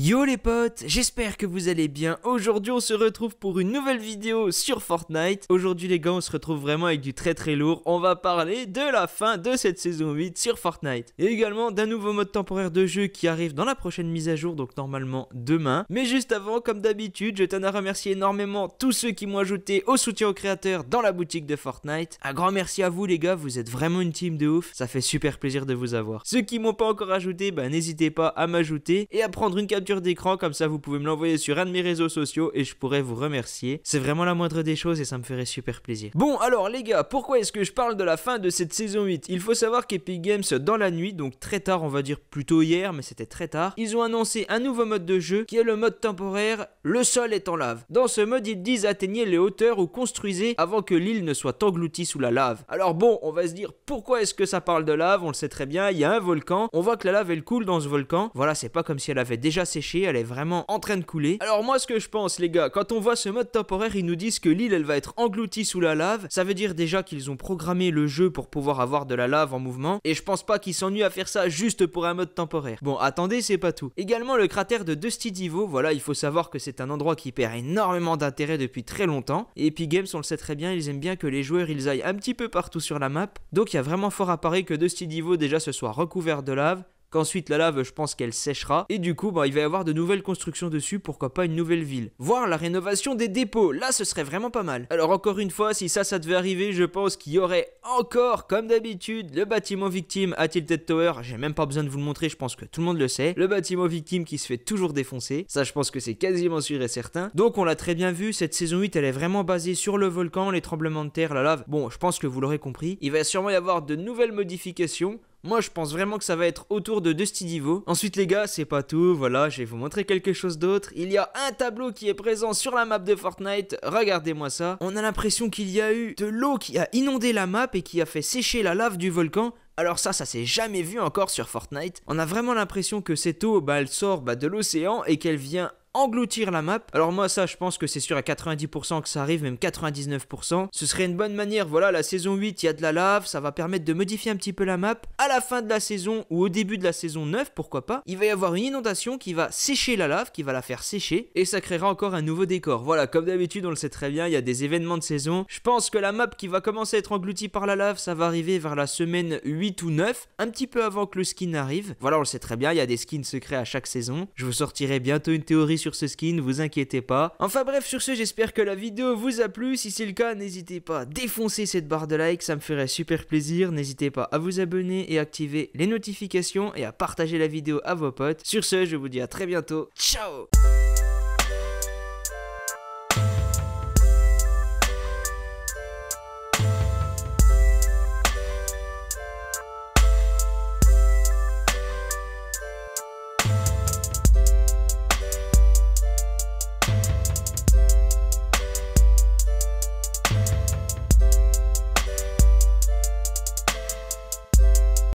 Yo les potes, j'espère que vous allez bien. Aujourd'hui, on se retrouve pour une nouvelle vidéo sur Fortnite. Aujourd'hui, les gars, on se retrouve vraiment avec du très très lourd. On va parler de la fin de cette saison 8 sur Fortnite et également d'un nouveau mode temporaire de jeu qui arrive dans la prochaine mise à jour, donc normalement demain. Mais juste avant, comme d'habitude, je tiens à remercier énormément tous ceux qui m'ont ajouté au soutien aux créateurs dans la boutique de Fortnite. Un grand merci à vous les gars, vous êtes vraiment une team de ouf. Ça fait super plaisir de vous avoir. Ceux qui m'ont pas encore ajouté, bah n'hésitez pas à m'ajouter et à prendre une capture d'écran, comme ça vous pouvez me l'envoyer sur un de mes réseaux sociaux et je pourrais vous remercier. C'est vraiment la moindre des choses et ça me ferait super plaisir. Bon, alors les gars, pourquoi est-ce que je parle de la fin de cette saison 8 Il faut savoir qu'Epic Games, dans la nuit, donc très tard, on va dire plutôt hier, mais c'était très tard, ils ont annoncé un nouveau mode de jeu qui est le mode temporaire Le sol est en lave. Dans ce mode, ils disent atteignez les hauteurs ou construisez avant que l'île ne soit engloutie sous la lave. Alors bon, on va se dire pourquoi est-ce que ça parle de lave On le sait très bien, il y a un volcan, on voit que la lave elle coule dans ce volcan. Voilà, c'est pas comme si elle avait déjà ses elle est vraiment en train de couler. Alors moi ce que je pense les gars, quand on voit ce mode temporaire, ils nous disent que l'île elle va être engloutie sous la lave, ça veut dire déjà qu'ils ont programmé le jeu pour pouvoir avoir de la lave en mouvement, et je pense pas qu'ils s'ennuient à faire ça juste pour un mode temporaire. Bon attendez, c'est pas tout. Également le cratère de Dusty Divo voilà il faut savoir que c'est un endroit qui perd énormément d'intérêt depuis très longtemps, et Epic Games on le sait très bien, ils aiment bien que les joueurs ils aillent un petit peu partout sur la map, donc il y a vraiment fort à parier que Divo déjà se soit recouvert de lave, qu'ensuite la lave, je pense qu'elle séchera. Et du coup, bah, il va y avoir de nouvelles constructions dessus, pourquoi pas une nouvelle ville. Voir la rénovation des dépôts, là ce serait vraiment pas mal. Alors encore une fois, si ça, ça devait arriver, je pense qu'il y aurait encore, comme d'habitude, le bâtiment victime à Tilted Tower. J'ai même pas besoin de vous le montrer, je pense que tout le monde le sait. Le bâtiment victime qui se fait toujours défoncer. Ça, je pense que c'est quasiment sûr et certain. Donc on l'a très bien vu, cette saison 8, elle est vraiment basée sur le volcan, les tremblements de terre, la lave. Bon, je pense que vous l'aurez compris. Il va sûrement y avoir de nouvelles modifications. Moi, je pense vraiment que ça va être autour de Dusty Divo. Ensuite, les gars, c'est pas tout. Voilà, je vais vous montrer quelque chose d'autre. Il y a un tableau qui est présent sur la map de Fortnite. Regardez-moi ça. On a l'impression qu'il y a eu de l'eau qui a inondé la map et qui a fait sécher la lave du volcan. Alors ça, ça s'est jamais vu encore sur Fortnite. On a vraiment l'impression que cette eau, bah, elle sort bah, de l'océan et qu'elle vient engloutir la map. Alors moi ça je pense que c'est sûr à 90% que ça arrive, même 99%. Ce serait une bonne manière, voilà la saison 8 il y a de la lave, ça va permettre de modifier un petit peu la map. À la fin de la saison ou au début de la saison 9 pourquoi pas, il va y avoir une inondation qui va sécher la lave, qui va la faire sécher et ça créera encore un nouveau décor. Voilà comme d'habitude on le sait très bien, il y a des événements de saison. Je pense que la map qui va commencer à être engloutie par la lave, ça va arriver vers la semaine 8 ou 9, un petit peu avant que le skin arrive. Voilà on le sait très bien, il y a des skins secrets à chaque saison. Je vous sortirai bientôt une théorie sur ce skin, vous inquiétez pas. Enfin bref, sur ce, j'espère que la vidéo vous a plu. Si c'est le cas, n'hésitez pas à défoncer cette barre de like, ça me ferait super plaisir. N'hésitez pas à vous abonner et activer les notifications et à partager la vidéo à vos potes. Sur ce, je vous dis à très bientôt. Ciao